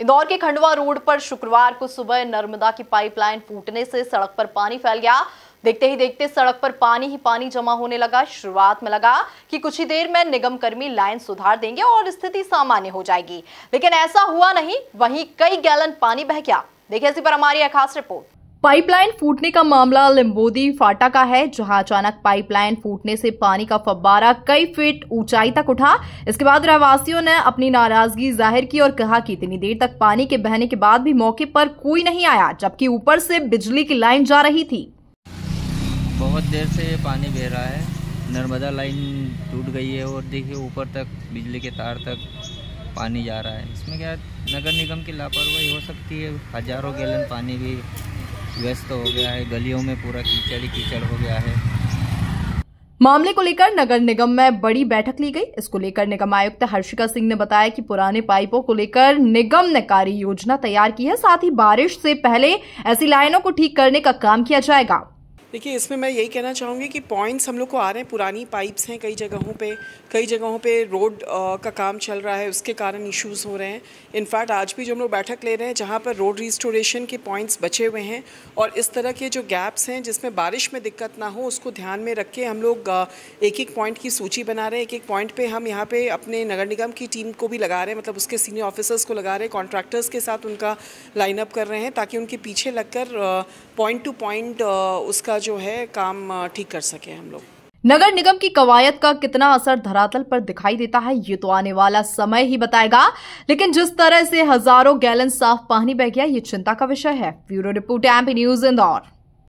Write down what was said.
इंदौर के खंडवा रोड पर शुक्रवार को सुबह नर्मदा की पाइपलाइन फूटने से सड़क पर पानी फैल गया देखते ही देखते सड़क पर पानी ही पानी जमा होने लगा शुरुआत में लगा कि कुछ ही देर में निगम कर्मी लाइन सुधार देंगे और स्थिति सामान्य हो जाएगी लेकिन ऐसा हुआ नहीं वहीं कई गैलन पानी बह गया देखिए इसी पर हमारी एक खास रिपोर्ट पाइपलाइन फूटने का मामला लिम्बोदी फाटा का है जहां अचानक पाइपलाइन फूटने से पानी का फब्बारा कई फीट ऊंचाई तक उठा इसके बाद रहवासियों ने अपनी नाराजगी जाहिर की और कहा कि इतनी देर तक पानी के बहने के बाद भी मौके पर कोई नहीं आया जबकि ऊपर से बिजली की लाइन जा रही थी बहुत देर से पानी बह रहा है नर्मदा लाइन टूट गई है और देखिए ऊपर तक बिजली के तार तक पानी जा रहा है इसमें क्या नगर निगम की लापरवाही हो सकती है हजारों गैलन पानी भी व्यस्त हो गया है गलियों में पूरा कीचड़ ही कीचड़ हो गया है मामले को लेकर नगर निगम में बड़ी बैठक ली गई इसको लेकर निगम आयुक्त हर्षिका सिंह ने बताया कि पुराने पाइपों को लेकर निगम ने कार्य योजना तैयार की है साथ ही बारिश से पहले ऐसी लाइनों को ठीक करने का काम किया जाएगा देखिए इसमें मैं यही कहना चाहूँगी कि पॉइंट्स हम लोग को आ रहे हैं पुरानी पाइप्स हैं कई जगहों पे कई जगहों पे रोड का काम चल रहा है उसके कारण इश्यूज हो रहे हैं इनफैक्ट आज भी जो हम लोग बैठक ले रहे हैं जहाँ पर रोड रिस्टोरेशन के पॉइंट्स बचे हुए हैं और इस तरह के जो गैप्स हैं जिसमें बारिश में दिक्कत ना हो उसको ध्यान में रख के हम लोग एक एक पॉइंट की सूची बना रहे हैं एक एक पॉइंट पर हम यहाँ पर अपने नगर निगम की टीम को भी लगा रहे हैं मतलब उसके सीनियर ऑफिसर्स को लगा रहे हैं कॉन्ट्रैक्टर्स के साथ उनका लाइनअप कर रहे हैं ताकि उनके पीछे लगकर पॉइंट टू पॉइंट उसका जो है काम ठीक कर सके हम लोग नगर निगम की कवायद का कितना असर धरातल पर दिखाई देता है ये तो आने वाला समय ही बताएगा लेकिन जिस तरह से हजारों गैलन साफ पानी बह गया ये चिंता का विषय है bureau report MP news Indore